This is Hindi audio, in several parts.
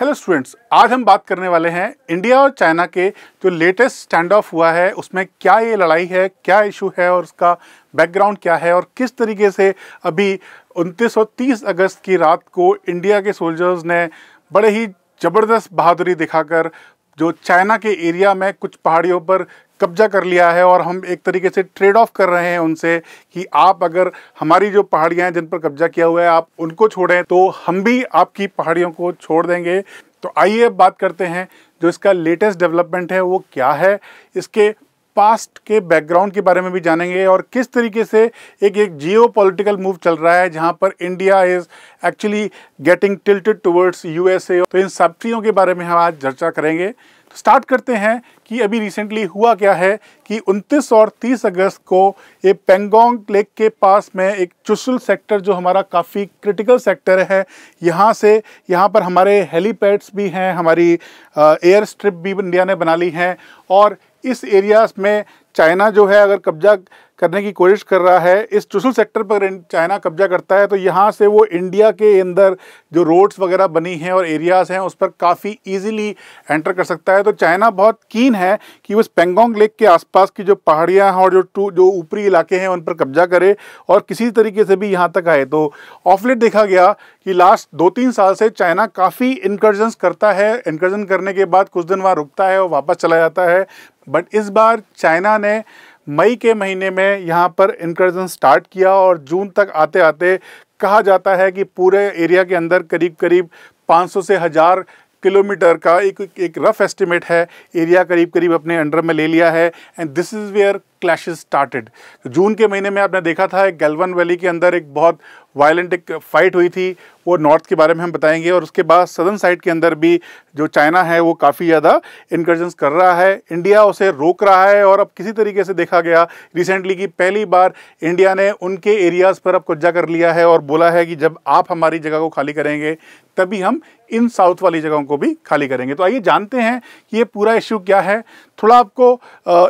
हेलो स्टूडेंट्स आज हम बात करने वाले हैं इंडिया और चाइना के जो लेटेस्ट स्टैंड ऑफ हुआ है उसमें क्या ये लड़ाई है क्या इशू है और उसका बैकग्राउंड क्या है और किस तरीके से अभी 29 और 30 अगस्त की रात को इंडिया के सोल्जर्स ने बड़े ही ज़बरदस्त बहादुरी दिखाकर जो चाइना के एरिया में कुछ पहाड़ियों पर कब्जा कर लिया है और हम एक तरीके से ट्रेड ऑफ कर रहे हैं उनसे कि आप अगर हमारी जो पहाड़ियाँ हैं जिन पर कब्जा किया हुआ है आप उनको छोड़ें तो हम भी आपकी पहाड़ियों को छोड़ देंगे तो आइए बात करते हैं जो इसका लेटेस्ट डेवलपमेंट है वो क्या है इसके पास्ट के बैकग्राउंड के बारे में भी जानेंगे और किस तरीके से एक एक जियो मूव चल रहा है जहाँ पर India is actually getting tilted towards USA तो इन सब चीज़ों के बारे में हम आज चर्चा करेंगे तो स्टार्ट करते हैं कि अभी रिसेंटली हुआ क्या है कि 29 और 30 अगस्त को ये पेंगोंग लेक के पास में एक चुसुल सेक्टर जो हमारा काफ़ी क्रिटिकल सेक्टर है यहाँ से यहाँ पर हमारे हेलीपैड्स भी हैं हमारी एयर स्ट्रिप भी इंडिया ने बना ली हैं और इस एरियाज में चाइना जो है अगर कब्जा करने की कोशिश कर रहा है इस चुसल सेक्टर पर चाइना कब्जा करता है तो यहाँ से वो इंडिया के अंदर जो रोड्स वगैरह बनी हैं और एरियाज़ हैं उस पर काफ़ी ईजिली एंटर कर सकता है तो चाइना बहुत कीन है कि उस पेंगोंग लेक के आसपास की जो पहाड़ियाँ हैं और जो टू जो ऊपरी इलाके हैं उन पर कब्जा करे और किसी तरीके से भी यहाँ तक आए तो ऑफलेट देखा गया कि लास्ट दो तीन साल से चाइना काफ़ी इंकर्जन करता है इनकर्जन करने के बाद कुछ दिन वहाँ रुकता है और वापस चला जाता है बट इस बार चाइना ने मई के महीने में यहाँ पर इनकर्जन स्टार्ट किया और जून तक आते आते कहा जाता है कि पूरे एरिया के अंदर करीब करीब 500 से हज़ार किलोमीटर का एक एक रफ एस्टिमेट है एरिया करीब करीब अपने अंडर में ले लिया है and this is where clashes started June के महीने में आपने देखा था एक वैली के अंदर एक बहुत वायलेंट एक फ़ाइट हुई थी वो नॉर्थ के बारे में हम बताएंगे और उसके बाद सदर्न साइड के अंदर भी जो चाइना है वो काफ़ी ज़्यादा इनकर्जन्स कर रहा है इंडिया उसे रोक रहा है और अब किसी तरीके से देखा गया रिसेंटली कि पहली बार इंडिया ने उनके एरियाज़ पर अब कब्जा कर लिया है और बोला है कि जब आप हमारी जगह को खाली करेंगे तभी हम इन साउथ वाली जगहों को भी खाली करेंगे तो आइए जानते हैं कि ये पूरा इश्यू क्या है थोड़ा आपको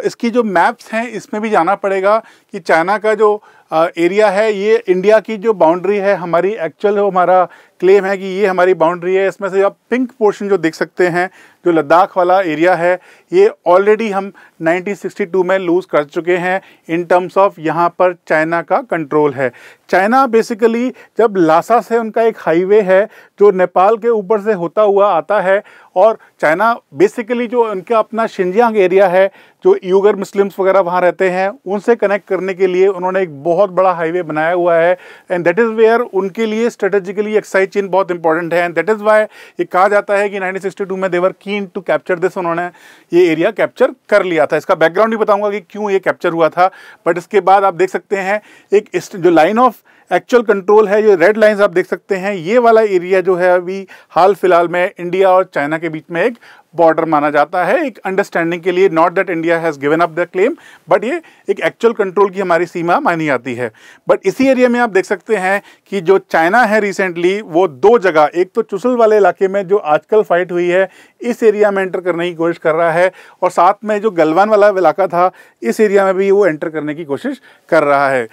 इसकी जो मैप्स हैं इसमें भी जाना पड़ेगा कि चाइना का जो एरिया है ये इंडिया की जो बाउंड्री है हमारी एक्चुअल हमारा क्लेम है कि ये हमारी बाउंड्री है इसमें से आप पिंक पोर्शन जो देख सकते हैं जो लद्दाख वाला एरिया है ये ऑलरेडी हम 1962 में लूज़ कर चुके हैं इन टर्म्स ऑफ यहाँ पर चाइना का कंट्रोल है चाइना बेसिकली जब लासा से उनका एक हाईवे है जो नेपाल के ऊपर से होता हुआ आता है और चाइना बेसिकली जो उनका अपना शिंजियांग एरिया है जो यूगर मुस्लिम्स वगैरह वहाँ रहते हैं उनसे कनेक्ट करने के लिए उन्होंने एक बहुत बड़ा हाईवे बनाया हुआ है एंड देट इज़ वेयर उनके लिए स्ट्रेटेजिकली एक्साइज सप्लाई चेन बहुत इंपॉर्टेंट है एंड दैट इज़ वाई ये कहा जाता है कि 1962 में देवर कीन टू कैप्चर दिस उन्होंने ये एरिया कैप्चर कर लिया था इसका बैकग्राउंड भी बताऊंगा कि क्यों ये कैप्चर हुआ था बट इसके बाद आप देख सकते हैं एक जो लाइन ऑफ एक्चुअल कंट्रोल है जो रेड लाइंस आप देख सकते हैं ये वाला एरिया जो है अभी हाल फिलहाल में इंडिया और चाइना के बीच में एक बॉर्डर माना जाता है एक अंडरस्टैंडिंग के लिए not that India has given up the claim but ये एक एक्चुअल कंट्रोल की हमारी सीमा मानी जाती है बट इसी एरिया में आप देख सकते हैं कि जो चाइना है रिसेंटली वो दो जगह एक तो चुसल वाले इलाके में जो आजकल फाइट हुई है इस एरिया में एंटर करने की कोशिश कर रहा है और साथ में जो गलवान वाला इलाका था इस एरिया में भी वो एंटर करने की कोशिश कर रहा है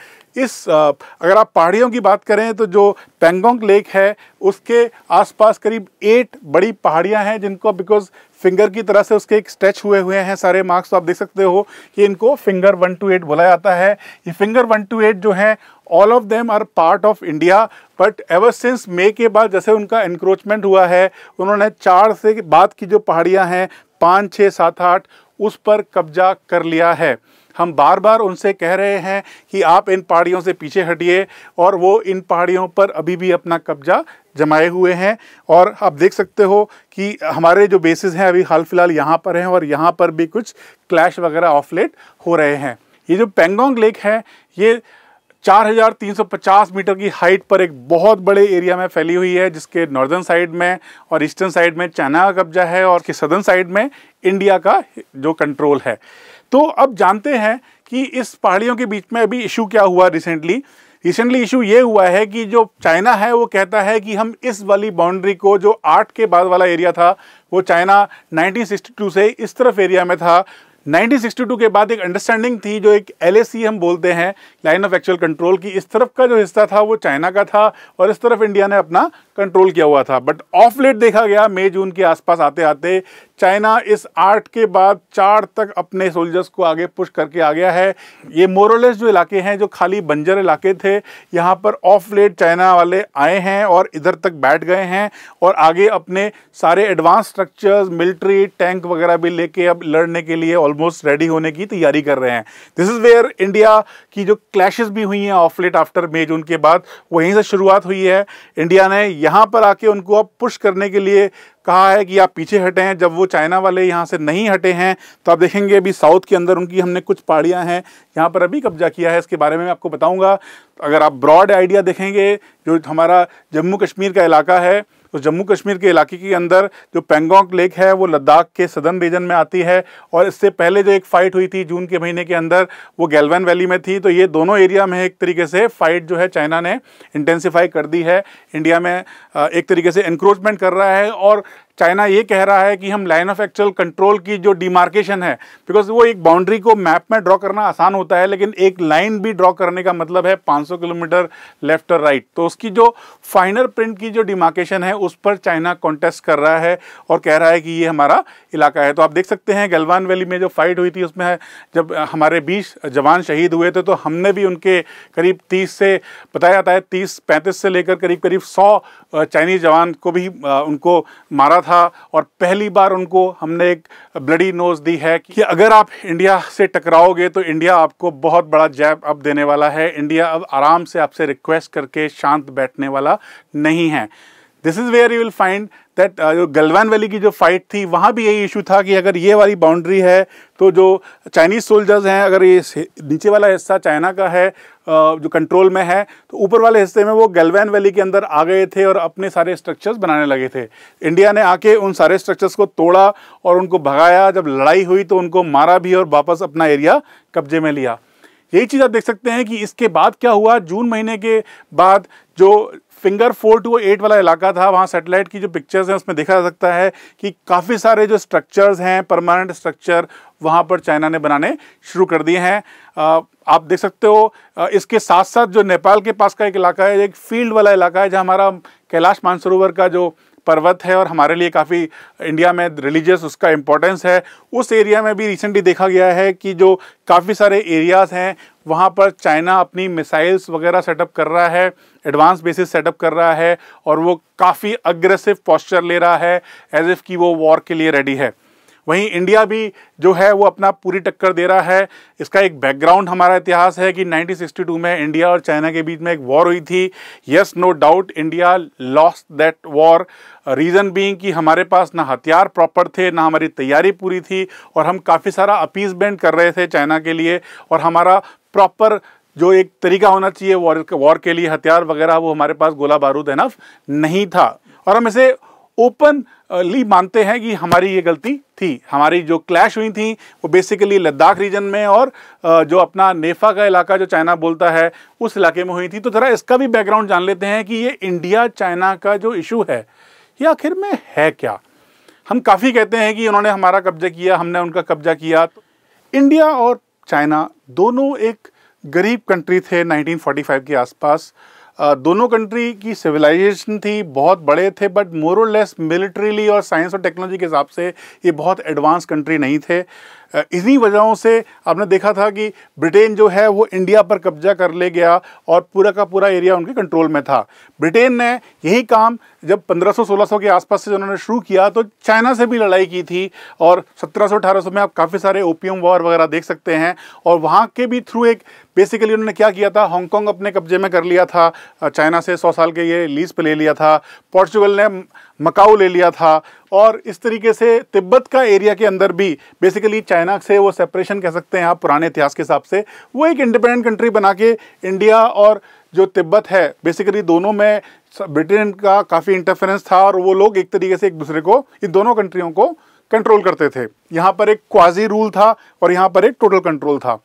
इस अगर आप पहाड़ियों की बात करें तो जो पेंगोंग लेक है उसके आसपास करीब एट बड़ी पहाड़ियां हैं जिनको बिकॉज फिंगर की तरह से उसके एक स्ट्रेच हुए हुए हैं सारे मार्क्स तो आप देख सकते हो कि इनको फिंगर वन टू एट बोला जाता है ये फिंगर वन टू एट जो है all of them are part of India but ever since May के बाद जैसे उनका इंक्रोचमेंट हुआ है उन्होंने चार से बाद की जो पहाड़ियाँ हैं पाँच छः सात आठ उस पर कब्जा कर लिया है हम बार बार उनसे कह रहे हैं कि आप इन पहाड़ियों से पीछे हटिए और वो इन पहाड़ियों पर अभी भी अपना कब्जा जमाए हुए हैं और आप देख सकते हो कि हमारे जो बेसिस हैं अभी हाल फिलहाल यहाँ पर हैं और यहाँ पर भी कुछ क्लैश वगैरह ऑफलेट हो रहे हैं ये जो पेंगोंग लेक है ये 4,350 मीटर की हाइट पर एक बहुत बड़े एरिया में फैली हुई है जिसके नॉर्दर्न साइड में और ईस्टर्न साइड में चाइना का कब्जा है और के सदर्न साइड में इंडिया का जो कंट्रोल है तो अब जानते हैं कि इस पहाड़ियों के बीच में अभी इशू क्या हुआ रिसेंटली रिसेंटली इशू ये हुआ है कि जो चाइना है वो कहता है कि हम इस वाली बाउंड्री को जो आठ के बाद वाला एरिया था वो चाइना 1962 से इस तरफ एरिया में था 1962 के बाद एक अंडरस्टैंडिंग थी जो एक एल हम बोलते हैं लाइन ऑफ एक्चुअल कंट्रोल की इस तरफ का जो हिस्सा था वो चाइना का था और इस तरफ इंडिया ने अपना कंट्रोल किया हुआ था बट ऑफ लेट देखा गया मई जून के आसपास आते आते चाइना इस आठ के बाद चार तक अपने सोल्जर्स को आगे पुश करके आ गया है ये मोरलेस जो इलाके हैं जो खाली बंजर इलाके थे यहाँ पर ऑफ लेट चाइना वाले आए हैं और इधर तक बैठ गए हैं और आगे अपने सारे एडवांस स्ट्रक्चर्स मिलिट्री टैंक वगैरह भी लेके अब लड़ने के लिए ऑलमोस्ट रेडी होने की तैयारी कर रहे हैं दिस इज़ वेयर इंडिया की जो क्लैश भी हुई हैं of late after May June के बाद वहीं से शुरुआत हुई है इंडिया ने यहाँ पर आके उनको अब पुश करने के लिए कहा है कि आप पीछे हटे हैं जब वो चाइना वाले यहाँ से नहीं हटे हैं तो आप देखेंगे अभी साउथ के अंदर उनकी हमने कुछ पहाड़ियाँ हैं यहाँ पर अभी कब्जा किया है इसके बारे में मैं आपको बताऊँगा अगर आप ब्रॉड आइडिया देखेंगे जो हमारा जम्मू कश्मीर का इलाका है तो जम्मू कश्मीर के इलाके के अंदर जो पेंगोंग लेक है वो लद्दाख के सदर्न रीजन में आती है और इससे पहले जो एक फ़ाइट हुई थी जून के महीने के अंदर वो गैलवन वैली में थी तो ये दोनों एरिया में एक तरीके से फ़ाइट जो है चाइना ने इंटेंसीफाई कर दी है इंडिया में एक तरीके से इंक्रोचमेंट कर रहा है और चाइना ये कह रहा है कि हम लाइन ऑफ एक्चुअल कंट्रोल की जो डिमार्केशन है बिकॉज वो एक बाउंड्री को मैप में ड्रॉ करना आसान होता है लेकिन एक लाइन भी ड्रॉ करने का मतलब है 500 किलोमीटर लेफ्ट और राइट तो उसकी जो फाइनल प्रिंट की जो डिमार्केशन है उस पर चाइना कॉन्टेस्ट कर रहा है और कह रहा है कि ये हमारा इलाका है तो आप देख सकते हैं गलवान वैली में जो फाइट हुई थी उसमें जब हमारे बीस जवान शहीद हुए थे तो हमने भी उनके करीब तीस से बताया जाता है तीस पैंतीस से लेकर करीब करीब सौ चाइनीज जवान को भी उनको मारा था और पहली बार उनको हमने एक ब्लडी नोज दी है कि अगर आप इंडिया से टकराओगे तो इंडिया आपको बहुत बड़ा जैब अब देने वाला है इंडिया अब आराम से आपसे रिक्वेस्ट करके शांत बैठने वाला नहीं है this is where you will find that uh, जो गलवान वैली की जो फाइट थी वहाँ भी यही इशू था कि अगर ये वाली बाउंड्री है तो जो चाइनीज़ सोल्जर्स हैं अगर ये नीचे वाला हिस्सा चाइना का है uh, जो कंट्रोल में है तो ऊपर वाले हिस्से में वो गलवान वैली के अंदर आ गए थे और अपने सारे स्ट्रक्चर्स बनाने लगे थे इंडिया ने आके उन सारे स्ट्रक्चर्स को तोड़ा और उनको भगाया जब लड़ाई हुई तो उनको मारा भी और वापस अपना एरिया कब्जे में लिया यही चीज़ आप देख सकते हैं कि इसके बाद क्या हुआ जून महीने के बाद जो फिंगर फोर टू एट वाला इलाका था वहाँ सेटेलाइट की जो पिक्चर्स हैं उसमें देखा जा सकता है कि काफ़ी सारे जो स्ट्रक्चर्स हैं परमानेंट स्ट्रक्चर वहाँ पर चाइना ने बनाने शुरू कर दिए हैं आप देख सकते हो इसके साथ साथ जो नेपाल के पास का एक इलाका है एक फील्ड वाला इलाका है जहाँ हमारा कैलाश मानसरोवर का जो पर्वत है और हमारे लिए काफ़ी इंडिया में रिलीजियस उसका इम्पोर्टेंस है उस एरिया में भी रिसेंटली देखा गया है कि जो काफ़ी सारे एरियाज़ हैं वहाँ पर चाइना अपनी मिसाइल्स वगैरह सेटअप कर रहा है एडवांस बेसिस सेटअप कर रहा है और वो काफ़ी अग्रेसिव पॉस्चर ले रहा है एज इफ़ कि वो वॉर के लिए रेडी है वहीं इंडिया भी जो है वो अपना पूरी टक्कर दे रहा है इसका एक बैकग्राउंड हमारा इतिहास है कि 1962 में इंडिया और चाइना के बीच में एक वॉर हुई थी yes no doubt India lost that war reason being कि हमारे पास ना हथियार प्रॉपर थे ना हमारी तैयारी पूरी थी और हम काफ़ी सारा अपीजमेंट कर रहे थे चाइना के लिए और हमारा प्रॉपर जो एक तरीका होना चाहिए वॉर वॉर के लिए हथियार वगैरह वो हमारे पास गोला बारूद एनफ नहीं था और हम इसे ओपन ली मानते हैं कि हमारी ये गलती थी हमारी जो क्लैश हुई थी वो बेसिकली लद्दाख रीजन में और जो अपना नेफा का इलाका जो चाइना बोलता है उस इलाके में हुई थी तो ज़रा इसका भी बैकग्राउंड जान लेते हैं कि ये इंडिया चाइना का जो इशू है ये आखिर में है क्या हम काफ़ी कहते हैं कि उन्होंने हमारा कब्जा किया हमने उनका कब्जा किया इंडिया और चाइना दोनों एक गरीब कंट्री थे 1945 के आसपास दोनों कंट्री की सिविलाइजेशन थी बहुत बड़े थे बट मोरोलेस मिलिट्रीली और साइंस और टेक्नोलॉजी के हिसाब से ये बहुत एडवांस कंट्री नहीं थे इन्हीं वजहों से आपने देखा था कि ब्रिटेन जो है वो इंडिया पर कब्जा कर ले गया और पूरा का पूरा एरिया उनके कंट्रोल में था ब्रिटेन ने यही काम जब 1500-1600 के आसपास से उन्होंने शुरू किया तो चाइना से भी लड़ाई की थी और 1700-1800 में आप काफ़ी सारे ओपियम वॉर वगैरह देख सकते हैं और वहाँ के भी थ्रू एक बेसिकली उन्होंने क्या किया था हांगकॉन्ग अपने कब्जे में कर लिया था चाइना से सौ साल के ये लीज पर ले लिया था पोर्चुगल ने मकाऊ ले लिया था और इस तरीके से तिब्बत का एरिया के अंदर भी बेसिकली चाइना से वो सेपरेशन कह सकते हैं आप पुराने इतिहास के हिसाब से वो एक इंडिपेंडेंट कंट्री बना के इंडिया और जो तिब्बत है बेसिकली दोनों में ब्रिटेन का काफ़ी इंटरफेरेंस था और वो लोग एक तरीके से एक दूसरे को इन दोनों कंट्रियों को कंट्रोल करते थे यहाँ पर एक क्वाजी रूल था और यहाँ पर एक टोटल कंट्रोल था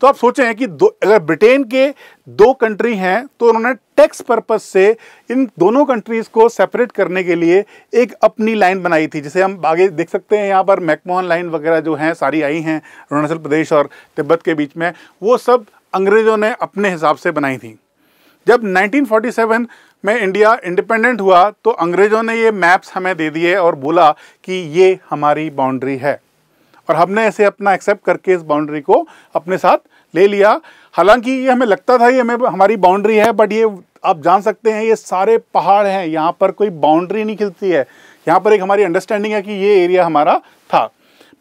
तो आप सोचें कि दो अगर ब्रिटेन के दो कंट्री हैं तो उन्होंने टैक्स पर्पस से इन दोनों कंट्रीज़ को सेपरेट करने के लिए एक अपनी लाइन बनाई थी जिसे हम आगे देख सकते हैं यहाँ पर मैकमोहन लाइन वगैरह जो हैं सारी आई हैं अरुणाचल प्रदेश और तिब्बत के बीच में वो सब अंग्रेज़ों ने अपने हिसाब से बनाई थी जब 1947 में इंडिया इंडिपेंडेंट हुआ तो अंग्रेज़ों ने ये मैप्स हमें दे दिए और बोला कि ये हमारी बाउंड्री है और हमने ऐसे अपना एक्सेप्ट करके इस बाउंड्री को अपने साथ ले लिया हालांकि ये हमें लगता था ये हमें हमारी बाउंड्री है बट ये आप जान सकते हैं ये सारे पहाड़ हैं यहाँ पर कोई बाउंड्री नहीं खिलती है यहाँ पर एक हमारी अंडरस्टैंडिंग है कि ये एरिया हमारा था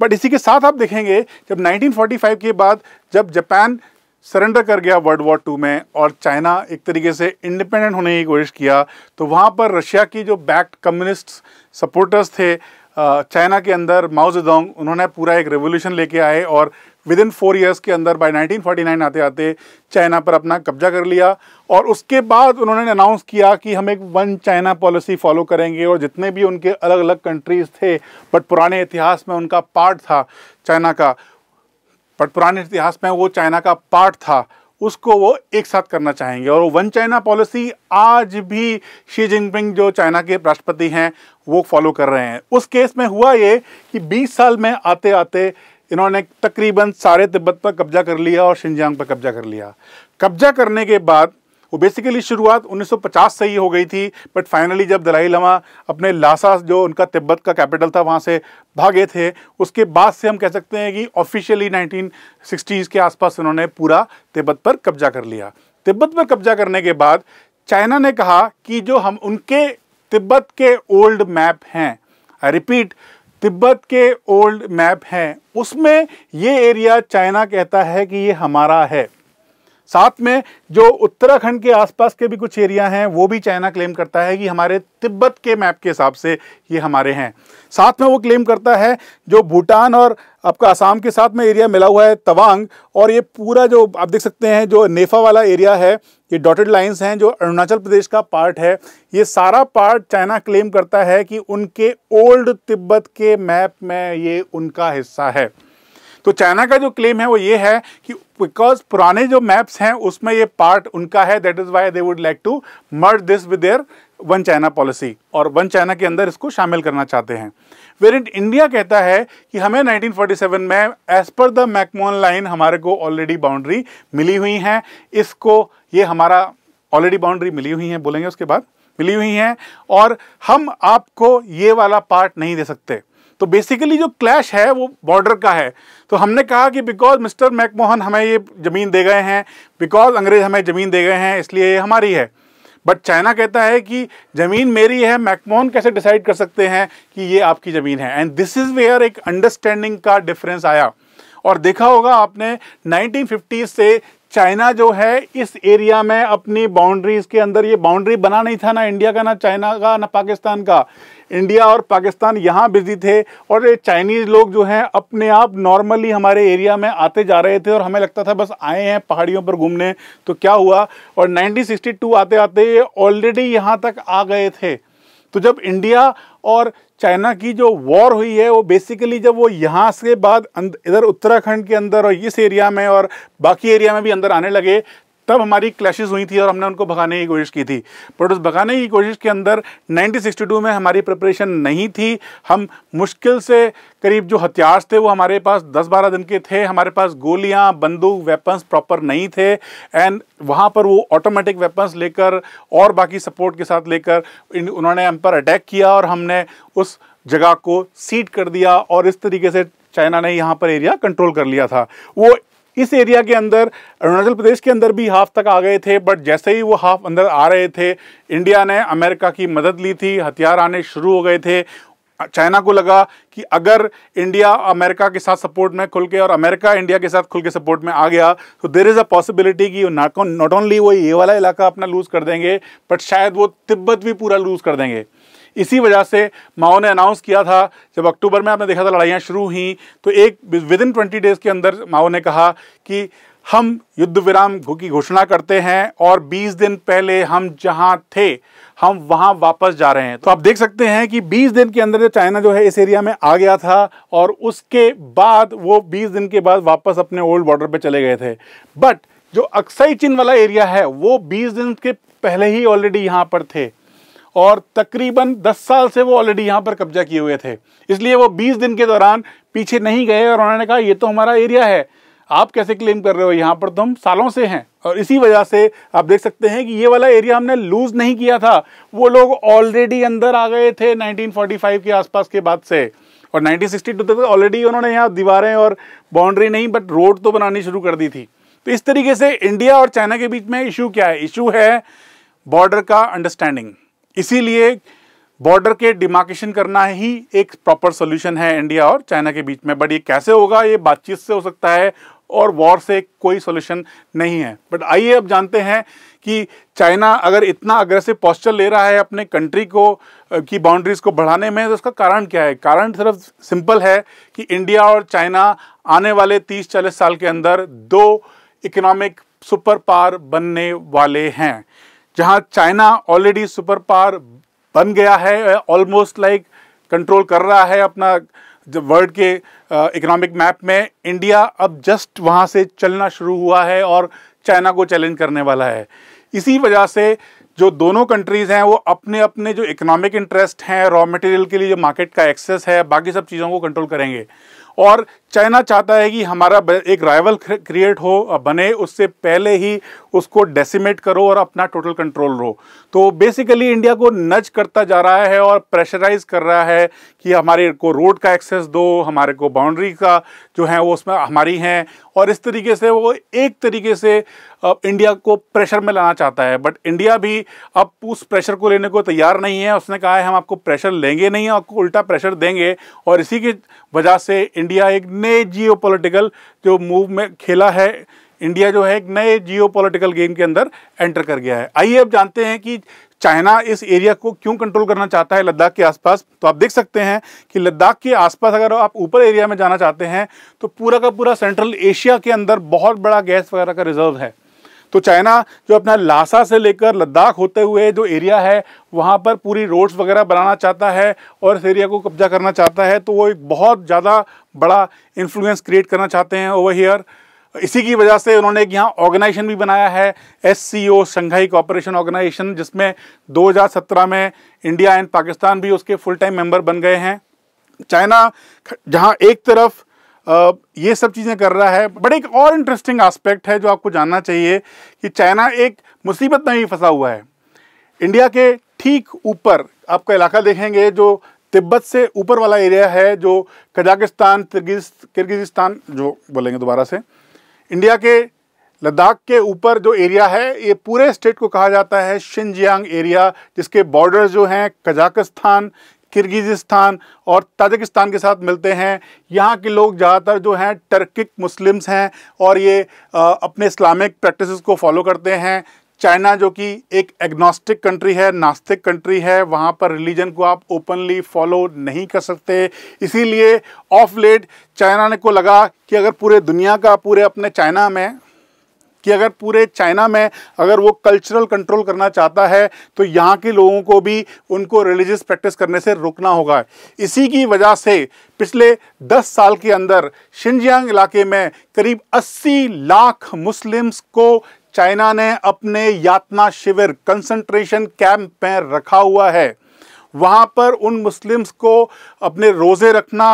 बट इसी के साथ आप देखेंगे जब 1945 के बाद जब जापान सरेंडर कर गया वर्ल्ड वॉर टू में और चाइना एक तरीके से इंडिपेंडेंट होने की कोशिश किया तो वहाँ पर रशिया की जो बैक कम्युनिस्ट सपोर्टर्स थे चाइना के अंदर माओजेदोंग उन्होंने पूरा एक रेवोल्यूशन लेके आए और विद इन फोर ईयर्स के अंदर बाय 1949 आते आते चाइना पर अपना कब्जा कर लिया और उसके बाद उन्होंने अनाउंस किया कि हम एक वन चाइना पॉलिसी फॉलो करेंगे और जितने भी उनके अलग अलग कंट्रीज़ थे बट पुराने इतिहास में उनका पार्ट था चाइना का बट पुराने इतिहास में वो चाइना का पार्ट था उसको वो एक साथ करना चाहेंगे और वन चाइना पॉलिसी आज भी शी जिनपिंग जो चाइना के राष्ट्रपति हैं वो फॉलो कर रहे हैं उस केस में हुआ ये कि 20 साल में आते आते इन्होंने तकरीबन सारे तिब्बत पर कब्जा कर लिया और शिंजांग पर कब्जा कर लिया कब्जा करने के बाद वो बेसिकली शुरुआत 1950 से ही हो गई थी बट फाइनली जब दलाई लामा अपने लासा जो उनका तिब्बत का कैपिटल था वहाँ से भागे थे उसके बाद से हम कह सकते हैं कि ऑफिशियली नाइनटीन के आसपास उन्होंने पूरा तिब्बत पर कब्जा कर लिया तिब्बत पर कब्जा करने के बाद चाइना ने कहा कि जो हम उनके तिब्बत के ओल्ड मैप हैं आई रिपीट तिब्बत के ओल्ड मैप हैं उसमें ये एरिया चाइना कहता है कि ये हमारा है साथ में जो उत्तराखंड के आसपास के भी कुछ एरिया हैं वो भी चाइना क्लेम करता है कि हमारे तिब्बत के मैप के हिसाब से ये हमारे हैं साथ में वो क्लेम करता है जो भूटान और आपका आसाम के साथ में एरिया मिला हुआ है तवांग और ये पूरा जो आप देख सकते हैं जो नेफा वाला एरिया है ये डॉटेड लाइंस हैं जो अरुणाचल प्रदेश का पार्ट है ये सारा पार्ट चाइना क्लेम करता है कि उनके ओल्ड तिब्बत के मैप में ये उनका हिस्सा है तो चाइना का जो क्लेम है वो ये है कि बिकॉज पुराने जो मैप्स हैं उसमें ये पार्ट उनका है that is why they would like to merge this with their one China policy और वन चाइना के अंदर इसको शामिल करना चाहते हैं वेर इंडिया कहता है कि हमें 1947 में as per the McMahon line हमारे को ऑलरेडी बाउंड्री मिली हुई है इसको ये हमारा ऑलरेडी बाउंड्री मिली हुई है बोलेंगे उसके बाद मिली हुई हैं और हम आपको ये वाला पार्ट नहीं दे सकते तो बेसिकली जो क्लैश है वो बॉर्डर का है तो हमने कहा कि बिकॉज मिस्टर मैकमोहन हमें ये ज़मीन दे गए हैं बिकॉज अंग्रेज़ हमें ज़मीन दे गए हैं इसलिए ये हमारी है बट चाइना कहता है कि ज़मीन मेरी है मैकमोहन कैसे डिसाइड कर सकते हैं कि ये आपकी ज़मीन है एंड दिस इज़ वेयर एक अंडरस्टैंडिंग का डिफरेंस आया और देखा होगा आपने नाइनटीन से चाइना जो है इस एरिया में अपनी बाउंड्रीज के अंदर ये बाउंड्री बना नहीं था ना इंडिया का ना चाइना का ना पाकिस्तान का इंडिया और पाकिस्तान यहाँ बिजी थे और ये चाइनीज़ लोग जो हैं अपने आप नॉर्मली हमारे एरिया में आते जा रहे थे और हमें लगता था बस आए हैं पहाड़ियों पर घूमने तो क्या हुआ और 1962 आते आते ये ऑलरेडी यहाँ तक आ गए थे तो जब इंडिया और चाइना की जो वॉर हुई है वो बेसिकली जब वो यहाँ से बाद इधर उत्तराखंड के अंदर और इस एरिया में और बाकी एरिया में भी अंदर आने लगे तब हमारी क्लैशेस हुई थी और हमने उनको भगाने की कोशिश की थी बट उस भगाने की कोशिश के अंदर 1962 में हमारी प्रिपरेशन नहीं थी हम मुश्किल से करीब जो हथियार थे वो हमारे पास 10-12 दिन के थे हमारे पास गोलियां बंदूक वेपन्स प्रॉपर नहीं थे एंड वहाँ पर वो ऑटोमेटिक वेपन्स लेकर और बाकी सपोर्ट के साथ लेकर उन्होंने हम पर अटैक किया और हमने उस जगह को सीट कर दिया और इस तरीके से चाइना ने यहाँ पर एरिया कंट्रोल कर लिया था वो इस एरिया के अंदर अरुणाचल प्रदेश के अंदर भी हाफ तक आ गए थे बट जैसे ही वो हाफ अंदर आ रहे थे इंडिया ने अमेरिका की मदद ली थी हथियार आने शुरू हो गए थे चाइना को लगा कि अगर इंडिया अमेरिका के साथ सपोर्ट में खुल के और अमेरिका इंडिया के साथ खुल के सपोर्ट में आ गया तो देर इज़ अ पॉसिबिलिटी कि नॉट ओनली वो ये वाला इलाका अपना लूज़ कर देंगे बट शायद वो तिब्बत भी पूरा लूज़ कर देंगे इसी वजह से माओ ने अनाउंस किया था जब अक्टूबर में आपने देखा था लड़ाइयाँ शुरू हुई तो एक विद इन ट्वेंटी डेज़ के अंदर माओ ने कहा कि हम युद्ध विराम की घोषणा करते हैं और 20 दिन पहले हम जहां थे हम वहां वापस जा रहे हैं तो आप देख सकते हैं कि 20 दिन के अंदर जो चाइना जो है इस एरिया में आ गया था और उसके बाद वो 20 दिन के बाद वापस अपने ओल्ड बॉर्डर पे चले गए थे बट जो अक्साई चिन वाला एरिया है वो 20 दिन के पहले ही ऑलरेडी यहाँ पर थे और तकरीबन 10 साल से वो ऑलरेडी यहाँ पर कब्जा किए हुए थे इसलिए वो 20 दिन के दौरान पीछे नहीं गए और उन्होंने कहा ये तो हमारा एरिया है आप कैसे क्लेम कर रहे हो यहाँ पर तो हम सालों से हैं और इसी वजह से आप देख सकते हैं कि ये वाला एरिया हमने लूज़ नहीं किया था वो लोग ऑलरेडी अंदर आ गए थे नाइनटीन के आसपास के बाद से और 1962 तक ऑलरेडी तो उन्होंने यहाँ दीवारें और बाउंड्री नहीं बट रोड तो बनानी शुरू कर दी थी तो इस तरीके से इंडिया और चाइना के बीच में इशू क्या है इशू है बॉर्डर का अंडरस्टैंडिंग इसीलिए बॉर्डर के डिमार्केशन करना ही एक प्रॉपर सोल्यूशन है इंडिया और चाइना के बीच में बट ये कैसे होगा ये बातचीत से हो सकता है और वॉर से कोई सोल्यूशन नहीं है बट आइए अब जानते हैं कि चाइना अगर इतना अग्रेसिव पॉस्चर ले रहा है अपने कंट्री को की बाउंड्रीज को बढ़ाने में तो उसका कारण क्या है कारण सिर्फ सिंपल है कि इंडिया और चाइना आने वाले 30-40 साल के अंदर दो इकोनॉमिक सुपर पावर बनने वाले हैं जहां चाइना ऑलरेडी सुपर पावर बन गया है ऑलमोस्ट लाइक कंट्रोल कर रहा है अपना वर्ल्ड के इकोनॉमिक मैप में इंडिया अब जस्ट वहां से चलना शुरू हुआ है और चाइना को चैलेंज करने वाला है इसी वजह से जो दोनों कंट्रीज़ हैं वो अपने अपने जो इकोनॉमिक इंटरेस्ट हैं रॉ मटेरियल के लिए जो मार्केट का एक्सेस है बाकी सब चीज़ों को कंट्रोल करेंगे और चाइना चाहता है कि हमारा एक राइवल क्रिएट हो बने उससे पहले ही उसको डेसिमेट करो और अपना टोटल कंट्रोल रहो तो बेसिकली इंडिया को नज करता जा रहा है और प्रेशराइज कर रहा है कि हमारे को रोड का एक्सेस दो हमारे को बाउंड्री का जो है वो उसमें हमारी हैं और इस तरीके से वो एक तरीके से इंडिया को प्रेशर में लाना चाहता है बट इंडिया भी अब उस प्रेशर को लेने को तैयार नहीं है उसने कहा है हम आपको प्रेशर लेंगे नहीं आपको उल्टा प्रेशर देंगे और इसी की वजह से इंडिया एक नए जियो जो मूव में खेला है इंडिया जो है एक नए जियो गेम के अंदर एंटर कर गया है आइए अब जानते हैं कि चाइना इस एरिया को क्यों कंट्रोल करना चाहता है लद्दाख के आसपास तो आप देख सकते हैं कि लद्दाख के आसपास अगर आप ऊपर एरिया में जाना चाहते हैं तो पूरा का पूरा सेंट्रल एशिया के अंदर बहुत बड़ा गैस वगैरह का रिजर्व है तो चाइना जो अपना लासा से लेकर लद्दाख होते हुए जो एरिया है वहाँ पर पूरी रोड्स वगैरह बनाना चाहता है और इस एरिया को कब्जा करना चाहता है तो वो एक बहुत ज़्यादा बड़ा इन्फ्लुएंस क्रिएट करना चाहते हैं ओवर हीयर इसी की वजह से उन्होंने एक यहाँ ऑर्गेनाइजेशन भी बनाया है S C O Shanghai Cooperation Organisation जिसमें 2017 में इंडिया एंड पाकिस्तान भी उसके फुल टाइम मेंबर बन गए हैं चाइना जहाँ एक तरफ ये सब चीज़ें कर रहा है बट एक और इंटरेस्टिंग आस्पेक्ट है जो आपको जानना चाहिए कि चाइना एक मुसीबत में ही फंसा हुआ है इंडिया के ठीक ऊपर आपका इलाका देखेंगे जो तिब्बत से ऊपर वाला एरिया है जो कजाकिस्तान किर्गिजिस्तान जो बोलेंगे दोबारा से इंडिया के लद्दाख के ऊपर जो एरिया है ये पूरे स्टेट को कहा जाता है शिनजियांग एरिया जिसके बॉर्डर्स जो हैं कजाकिस्तान किर्गिजिस्तान और ताजिकिस्तान के साथ मिलते हैं यहाँ के लोग ज़्यादातर जो हैं टर्किक मुस्लिम्स हैं और ये आ, अपने इस्लामिक प्रैक्टिस को फॉलो करते हैं चाइना जो कि एक एग्नोस्टिक कंट्री है नास्तिक कंट्री है वहाँ पर रिलीजन को आप ओपनली फॉलो नहीं कर सकते इसीलिए ऑफ लेट चाइना ने को लगा कि अगर पूरे दुनिया का पूरे अपने चाइना में कि अगर पूरे चाइना में अगर वो कल्चरल कंट्रोल करना चाहता है तो यहाँ के लोगों को भी उनको रिलीजियस प्रैक्टिस करने से रोकना होगा इसी की वजह से पिछले 10 साल के अंदर शिनजियांग इलाके में करीब 80 लाख मुस्लिम्स को चाइना ने अपने यातना शिविर कंसंट्रेशन कैंप में रखा हुआ है वहाँ पर उन मुस्लिम्स को अपने रोज़े रखना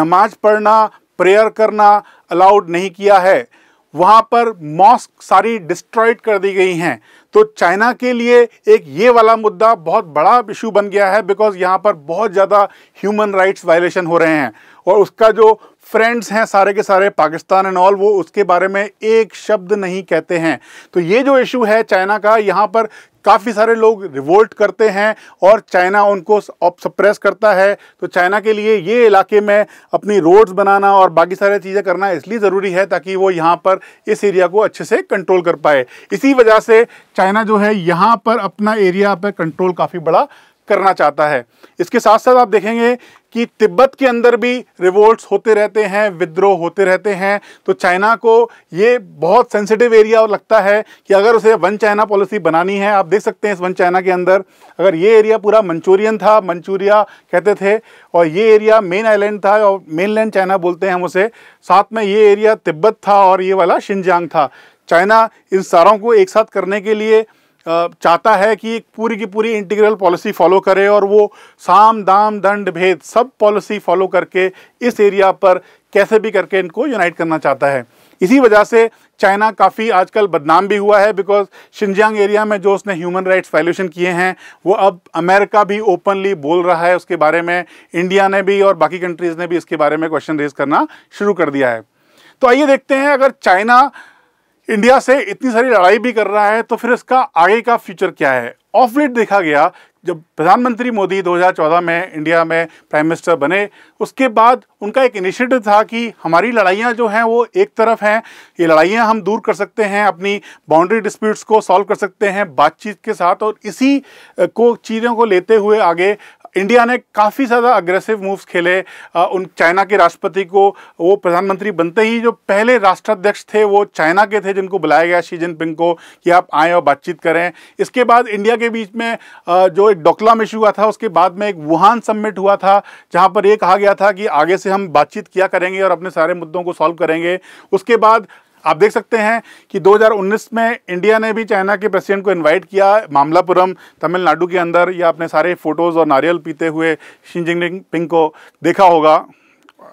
नमाज पढ़ना प्रेयर करना अलाउड नहीं किया है वहाँ पर मॉस्क सारी डिस्ट्रॉयड कर दी गई हैं तो चाइना के लिए एक ये वाला मुद्दा बहुत बड़ा इशू बन गया है बिकॉज़ यहाँ पर बहुत ज़्यादा ह्यूमन राइट्स वायलेशन हो रहे हैं और उसका जो फ्रेंड्स हैं सारे के सारे पाकिस्तान एंड ऑल वो उसके बारे में एक शब्द नहीं कहते हैं तो ये जो इशू है चाइना का यहाँ पर काफ़ी सारे लोग रिवोल्ट करते हैं और चाइना उनको सप्रेस करता है तो चाइना के लिए ये इलाके में अपनी रोड्स बनाना और बाकी सारी चीज़ें करना इसलिए ज़रूरी है ताकि वो यहाँ पर इस एरिया को अच्छे से कंट्रोल कर पाए इसी वजह से चाइना जो है यहाँ पर अपना एरिया पर कंट्रोल काफ़ी बड़ा करना चाहता है इसके साथ साथ आप देखेंगे कि तिब्बत के अंदर भी रिवोल्ट्स होते रहते हैं विद्रोह होते रहते हैं तो चाइना को ये बहुत सेंसिटिव एरिया लगता है कि अगर उसे वन चाइना पॉलिसी बनानी है आप देख सकते हैं इस वन चाइना के अंदर अगर ये एरिया पूरा मंचूरियन था मंचूरिया कहते थे और ये एरिया मेन आइलैंड था और मेन लैंड चाइना बोलते हैं हम उसे साथ में ये एरिया तिब्बत था और ये वाला शिनजांग था चाइना इन सारों को एक साथ करने के लिए चाहता है कि एक पूरी की पूरी इंटीग्रल पॉलिसी फॉलो करे और वो साम दाम दंड भेद सब पॉलिसी फॉलो करके इस एरिया पर कैसे भी करके इनको यूनाइट करना चाहता है इसी वजह से चाइना काफ़ी आजकल बदनाम भी हुआ है बिकॉज शिंजियांग एरिया में जो उसने ह्यूमन राइट्स वायलेशन किए हैं वो अब अमेरिका भी ओपनली बोल रहा है उसके बारे में इंडिया ने भी और बाकी कंट्रीज़ ने भी इसके बारे में क्वेश्चन रेज करना शुरू कर दिया है तो आइए देखते हैं अगर चाइना इंडिया से इतनी सारी लड़ाई भी कर रहा है तो फिर इसका आगे का फ्यूचर क्या है ऑफ लेट देखा गया जब प्रधानमंत्री मोदी 2014 में इंडिया में प्राइम मिनिस्टर बने उसके बाद उनका एक इनिशिएटिव था कि हमारी लड़ाइयाँ जो हैं वो एक तरफ हैं ये लड़ाइयाँ हम दूर कर सकते हैं अपनी बाउंड्री डिस्प्यूट्स को सॉल्व कर सकते हैं बातचीत के साथ और इसी को चीज़ों को लेते हुए आगे इंडिया ने काफ़ी ज़्यादा अग्रेसिव मूव्स खेले उन चाइना के राष्ट्रपति को वो प्रधानमंत्री बनते ही जो पहले राष्ट्राध्यक्ष थे वो चाइना के थे जिनको बुलाया गया शी जिनपिंग को कि आप आएँ और बातचीत करें इसके बाद इंडिया के बीच में जो एक डोकलाम इशू हुआ था उसके बाद में एक वुहान सम्मिट हुआ था जहाँ पर ये कहा गया था कि आगे से हम बातचीत किया करेंगे और अपने सारे मुद्दों को सॉल्व करेंगे उसके बाद आप देख सकते हैं कि 2019 में इंडिया ने भी चाइना के प्रेसिडेंट को इनवाइट किया मामलापुरम तमिलनाडु के अंदर या अपने सारे फ़ोटोज़ और नारियल पीते हुए शिंजिंग पिंग को देखा होगा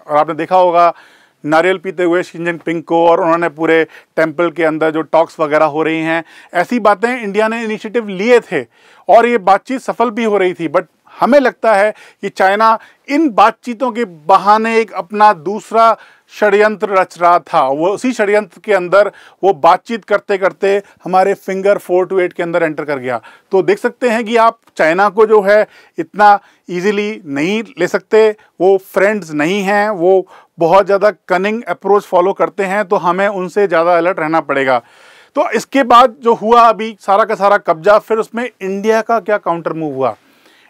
और आपने देखा होगा नारियल पीते हुए शिंजन पिंग को और उन्होंने पूरे टेम्पल के अंदर जो टॉक्स वगैरह हो रही हैं ऐसी बातें इंडिया ने इनिशिएटिव लिए थे और ये बातचीत सफल भी हो रही थी बट हमें लगता है कि चाइना इन बातचीतों के बहाने एक अपना दूसरा षडयंत्र रच रहा था वो उसी षडयंत्र के अंदर वो बातचीत करते करते हमारे फिंगर फोर टू एट के अंदर एंटर कर गया तो देख सकते हैं कि आप चाइना को जो है इतना इजीली नहीं ले सकते वो फ्रेंड्स नहीं हैं वो बहुत ज़्यादा कनिंग अप्रोच फॉलो करते हैं तो हमें उनसे ज़्यादा अलर्ट रहना पड़ेगा तो इसके बाद जो हुआ अभी सारा का सारा कब्जा फिर उसमें इंडिया का क्या काउंटर मूव हुआ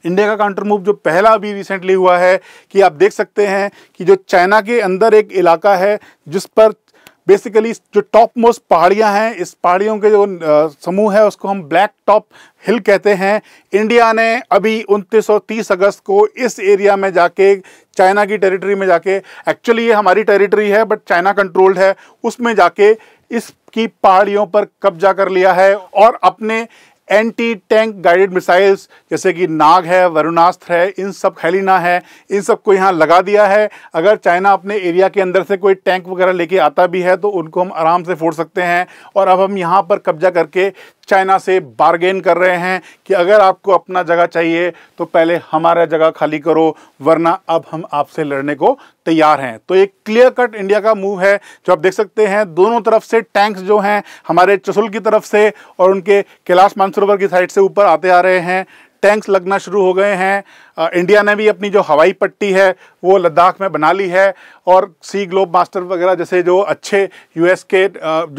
इंडिया का काउंटर मूव जो पहला अभी रिसेंटली हुआ है कि आप देख सकते हैं कि जो चाइना के अंदर एक इलाका है जिस पर बेसिकली जो टॉप मोस्ट पहाड़ियाँ हैं इस पहाड़ियों के जो समूह है उसको हम ब्लैक टॉप हिल कहते हैं इंडिया ने अभी 29 अगस्त को इस एरिया में जाके चाइना की टेरिटरी में जाके एक्चुअली ये हमारी टेरिटरी है बट चाइना कंट्रोल्ड है उसमें जाके इसकी पहाड़ियों पर कब्जा कर लिया है और अपने एंटी टैंक गाइडेड मिसाइल्स जैसे कि नाग है वरुणास्त्र है इन सब खैलिना है इन सब को यहाँ लगा दिया है अगर चाइना अपने एरिया के अंदर से कोई टैंक वगैरह लेके आता भी है तो उनको हम आराम से फोड़ सकते हैं और अब हम यहाँ पर कब्जा करके चाइना से बारगेन कर रहे हैं कि अगर आपको अपना जगह चाहिए तो पहले हमारा जगह खाली करो वरना अब हम आपसे लड़ने को तैयार हैं तो एक क्लियर कट इंडिया का मूव है जो आप देख सकते हैं दोनों तरफ से टैंक्स जो हैं हमारे चसुल की तरफ से और उनके कैलाश मानसरोवर की साइड से ऊपर आते आ रहे हैं टैंक्स लगना शुरू हो गए हैं इंडिया ने भी अपनी जो हवाई पट्टी है वो लद्दाख में बना ली है और सी ग्लोब मास्टर वगैरह जैसे जो अच्छे यूएस के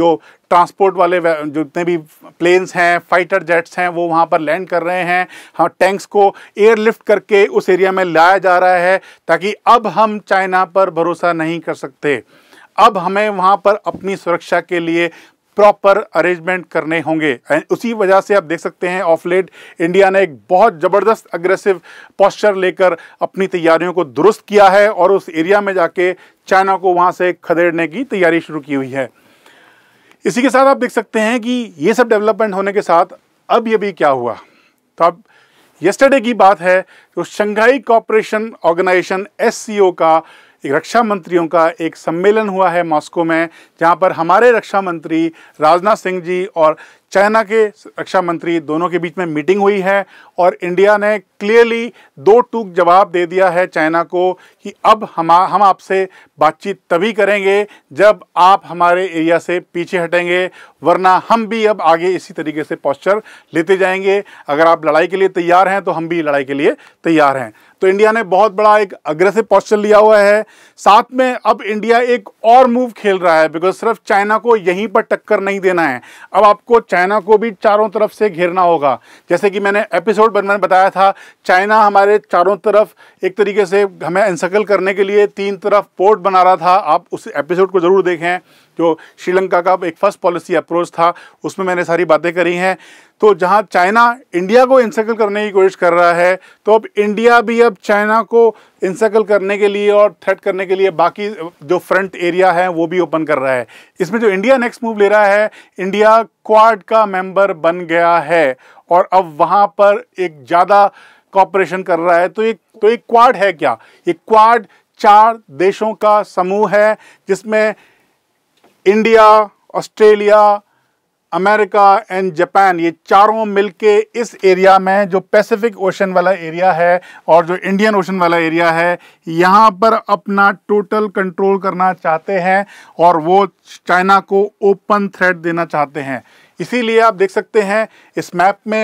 जो ट्रांसपोर्ट वाले जितने भी प्लेन्स हैं फाइटर जेट्स हैं वो वहाँ पर लैंड कर रहे हैं हाँ टैंक्स को एयरलिफ्ट करके उस एरिया में लाया जा रहा है ताकि अब हम चाइना पर भरोसा नहीं कर सकते अब हमें वहाँ पर अपनी सुरक्षा के लिए प्रॉपर अरेंजमेंट करने होंगे उसी वजह से आप देख सकते हैं ऑफ लेट इंडिया ने एक बहुत ज़बरदस्त अग्रेसिव पॉस्चर लेकर अपनी तैयारियों को दुरुस्त किया है और उस एरिया में जाके चाइना को वहाँ से खदेड़ने की तैयारी शुरू की हुई है इसी के साथ आप देख सकते हैं कि ये सब डेवलपमेंट होने के साथ अब ये भी क्या हुआ तो अब येस्टरडे की बात है तो शंघाई कॉपरेशन ऑर्गेनाइजेशन एस का रक्षा मंत्रियों का एक सम्मेलन हुआ है मॉस्को में जहां पर हमारे रक्षा मंत्री राजनाथ सिंह जी और चाइना के रक्षा मंत्री दोनों के बीच में मीटिंग हुई है और इंडिया ने क्लियरली दो टूक जवाब दे दिया है चाइना को कि अब हम हम आपसे बातचीत तभी करेंगे जब आप हमारे एरिया से पीछे हटेंगे वरना हम भी अब आगे इसी तरीके से पॉस्चर लेते जाएंगे अगर आप लड़ाई के लिए तैयार हैं तो हम भी लड़ाई के लिए तैयार हैं तो इंडिया ने बहुत बड़ा एक अग्रेसिव पॉस्चर लिया हुआ है साथ में अब इंडिया एक और मूव खेल रहा है बिकॉज सिर्फ चाइना को यहीं पर टक्कर नहीं देना है अब आपको चाइना चाइना को भी चारों तरफ से घेरना होगा जैसे कि मैंने एपिसोड बन में बताया था चाइना हमारे चारों तरफ एक तरीके से हमें इंसकल करने के लिए तीन तरफ पोर्ट बना रहा था आप उस एपिसोड को ज़रूर देखें जो श्रीलंका का एक फर्स्ट पॉलिसी अप्रोच था उसमें मैंने सारी बातें करी हैं तो जहां चाइना इंडिया को इंसर्कल करने की कोशिश कर रहा है तो अब इंडिया भी अब चाइना को इंसर्कल करने के लिए और थ्रेट करने के लिए बाकी जो फ्रंट एरिया है वो भी ओपन कर रहा है इसमें जो इंडिया नेक्स्ट मूव ले रहा है इंडिया क्वाड का मेंबर बन गया है और अब वहाँ पर एक ज़्यादा कॉपरेशन कर रहा है तो एक तो एक क्वाड है क्या ये क्वाड चार देशों का समूह है जिसमें India Australia America and Japan ये चारों मिलके इस एरिया में जो पैसिफिक ओशन वाला एरिया है और जो इंडियन ओशन वाला एरिया है यहाँ पर अपना टोटल कंट्रोल करना चाहते हैं और वो चाइना को ओपन थ्रेड देना चाहते हैं इसीलिए आप देख सकते हैं इस मैप में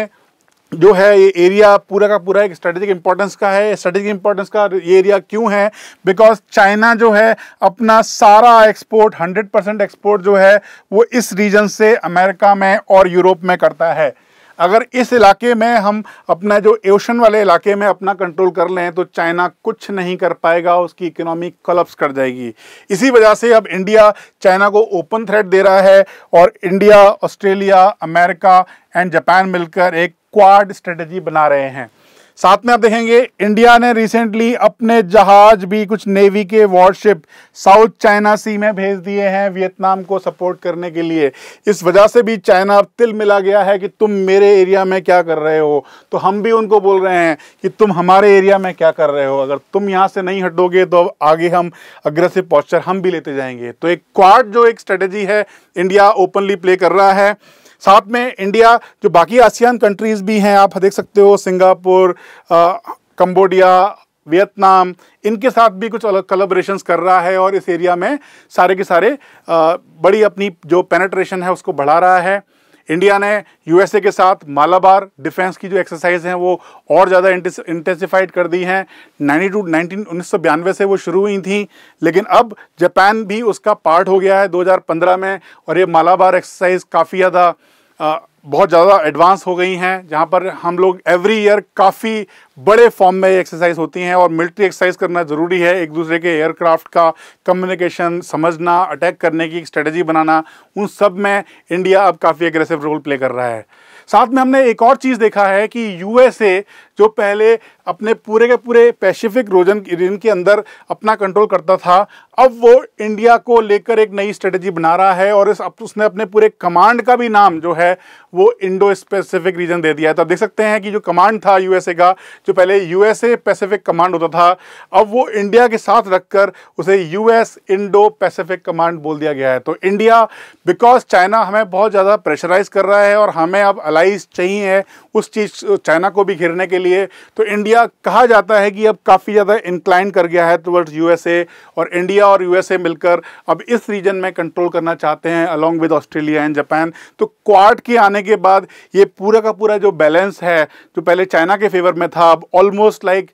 जो है ये एरिया पूरा का पूरा एक स्ट्रेटेजिक इंपॉर्टेंस का है स्ट्रेटेजिक इंपॉर्टेंस का ये एरिया क्यों है बिकॉज चाइना जो है अपना सारा एक्सपोर्ट 100 परसेंट एक्सपोर्ट जो है वो इस रीजन से अमेरिका में और यूरोप में करता है अगर इस इलाके में हम अपना जो एशन वाले इलाके में अपना कंट्रोल कर लें तो चाइना कुछ नहीं कर पाएगा उसकी इकोनॉमी कलप्स कर जाएगी इसी वजह से अब इंडिया चाइना को ओपन थ्रेट दे रहा है और India Australia America and Japan मिलकर एक क्वाड स्ट्रेटजी बना रहे हैं साथ में आप देखेंगे इंडिया ने रिसेंटली अपने जहाज भी कुछ नेवी के वॉरशिप साउथ चाइना सी में भेज दिए हैं वियतनाम को सपोर्ट करने के लिए इस वजह से भी चाइना तिल मिला गया है कि तुम मेरे एरिया में क्या कर रहे हो तो हम भी उनको बोल रहे हैं कि तुम हमारे एरिया में क्या कर रहे हो अगर तुम यहाँ से नहीं हटोगे तो आगे हम अग्रेसिव पॉस्चर हम भी लेते जाएंगे तो एक क्वाड जो एक स्ट्रेटेजी है इंडिया ओपनली प्ले कर रहा है साथ में इंडिया जो बाकी आसियान कंट्रीज़ भी हैं आप देख सकते हो सिंगापुर कंबोडिया वियतनाम इनके साथ भी कुछ अलग कलेब्रेशन कर रहा है और इस एरिया में सारे के सारे आ, बड़ी अपनी जो पेनेट्रेशन है उसको बढ़ा रहा है इंडिया ने यूएसए के साथ मालाबार डिफेंस की जो एक्सरसाइज हैं वो और ज़्यादा इंटेंसिफाइड कर दी हैं नाइनटी टू नाइनटीन उन्नीस से वो शुरू हुई थी लेकिन अब जापान भी उसका पार्ट हो गया है 2015 में और ये मालाबार एक्सरसाइज काफ़ी ज़्यादा बहुत ज़्यादा एडवांस हो गई हैं जहाँ पर हम लोग एवरी ईयर काफ़ी बड़े फॉर्म में एक्सरसाइज होती हैं और मिलिट्री एक्सरसाइज करना ज़रूरी है एक दूसरे के एयरक्राफ्ट का कम्युनिकेशन समझना अटैक करने की स्ट्रेटजी बनाना उन सब में इंडिया अब काफ़ी एग्रेसिव रोल प्ले कर रहा है साथ में हमने एक और चीज़ देखा है कि यूएसए जो पहले अपने पूरे के पूरे पैसिफिक रोजन रीजन के अंदर अपना कंट्रोल करता था अब वो इंडिया को लेकर एक नई स्ट्रेटजी बना रहा है और इस अब उसने अपने पूरे कमांड का भी नाम जो है वो इंडो स्पेसिफिक रीजन दे दिया है तो देख सकते हैं कि जो कमांड था यूएसए का जो पहले यूएसए पैसिफिक कमांड होता था अब वो इंडिया के साथ रखकर उसे यूएस इंडो पैसिफिक कमांड बोल दिया गया है तो इंडिया बिकॉज चाइना हमें बहुत ज़्यादा प्रेशराइज कर रहा है और हमें अब अलाइज चाहिए उस चीज़ चाइना को भी घेरने के लिए लिए तो इंडिया कहा जाता है कि अब काफ़ी ज़्यादा इंक्लाइन कर गया है टूवर्ड्स यूएसए और इंडिया और यूएसए मिलकर अब इस रीजन में कंट्रोल करना चाहते हैं along with Australia and Japan तो क्वाड के आने के बाद ये पूरा का पूरा जो बैलेंस है जो पहले चाइना के फेवर में था अब ऑलमोस्ट लाइक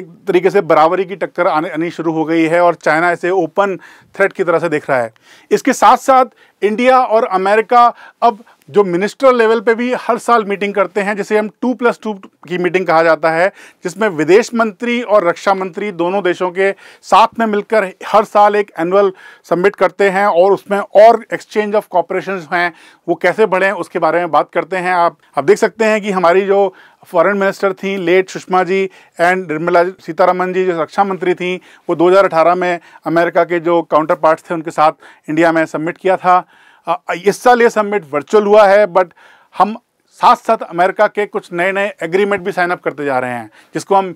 एक तरीके से बराबरी की टक्कर आने आनी शुरू हो गई है और चाइना इसे ओपन थ्रेट की तरह से देख रहा है इसके साथ साथ इंडिया और अमेरिका अब जो मिनिस्टर लेवल पे भी हर साल मीटिंग करते हैं जिसे हम टू प्लस टू की मीटिंग कहा जाता है जिसमें विदेश मंत्री और रक्षा मंत्री दोनों देशों के साथ में मिलकर हर साल एक एनुअल सबमिट करते हैं और उसमें और एक्सचेंज ऑफ कॉपरेशन हैं वो कैसे बढ़ें उसके बारे में बात करते हैं आप अब देख सकते हैं कि हमारी जो फॉरेन मिनिस्टर थी लेट सुषमा जी एंड निर्मला सीतारमन जी जो रक्षा मंत्री थी वो 2018 में अमेरिका के जो काउंटर पार्ट्स थे उनके साथ इंडिया में सबमिट किया था हाँ, इस साल ये समिट वर्चुअल हुआ है बट हम साथ साथ अमेरिका के कुछ नए नए एग्रीमेंट भी साइनअप करते जा रहे हैं जिसको हम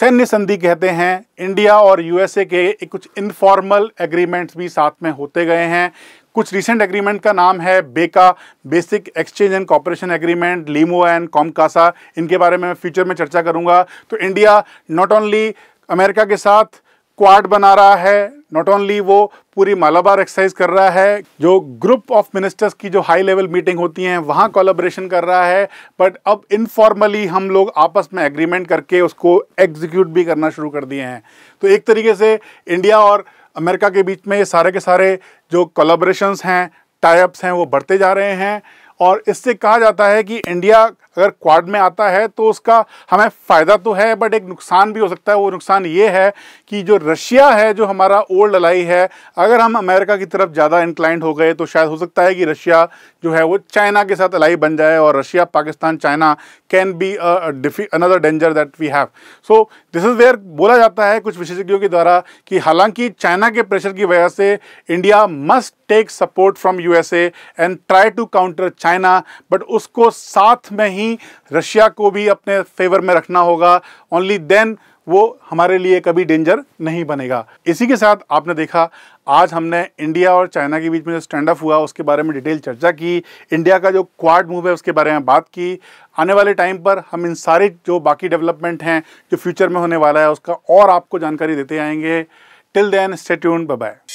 सैन्य संधि कहते हैं इंडिया और यूएसए के कुछ इनफॉर्मल एग्रीमेंट्स भी साथ में होते गए हैं कुछ रिसेंट एग्रीमेंट का नाम है BECA basic exchange and cooperation agreement LEMOA and COMCASA इनके बारे में मैं फ्यूचर में चर्चा करूंगा तो इंडिया नॉट ओनली अमेरिका के साथ क्वाड बना रहा है नॉट ओनली वो पूरी मालाबार एक्सरसाइज कर रहा है जो ग्रुप ऑफ मिनिस्टर्स की जो हाई लेवल मीटिंग होती हैं वहाँ कोलाब्रेशन कर रहा है बट अब इनफॉर्मली हम लोग आपस में एग्रीमेंट करके उसको एग्जीक्यूट भी करना शुरू कर दिए हैं तो एक तरीके से इंडिया और अमेरिका के बीच में ये सारे के सारे जो कोलाब्रेशन हैं टाइप्स हैं वो बढ़ते जा रहे हैं और इससे कहा जाता है कि इंडिया अगर क्वाड में आता है तो उसका हमें फ़ायदा तो है बट एक नुकसान भी हो सकता है वो नुकसान ये है कि जो रशिया है जो हमारा ओल्ड अलाई है अगर हम अमेरिका की तरफ ज़्यादा इंक्लाइंड हो गए तो शायद हो सकता है कि रशिया जो है वो चाइना के साथ अलाई बन जाए और Russia Pakistan China can be another danger that we have so this is where बोला जाता है कुछ विशेषज्ञों के द्वारा कि हालांकि चाइना के प्रेशर की वजह से India must take support from USA and try to counter China but उसको साथ में ही ही रशिया को भी अपने फेवर में रखना होगा ओनली देन वो हमारे लिए कभी डेंजर नहीं बनेगा इसी के साथ आपने देखा आज हमने इंडिया और चाइना के बीच में जो स्टैंड अप हुआ उसके बारे में डिटेल चर्चा की इंडिया का जो क्वाड मूव है उसके बारे में बात की आने वाले टाइम पर हम इन सारे जो बाकी डेवलपमेंट हैं जो फ्यूचर में होने वाला है उसका और आपको जानकारी देते आएंगे टिल देन स्टेट्यून बाय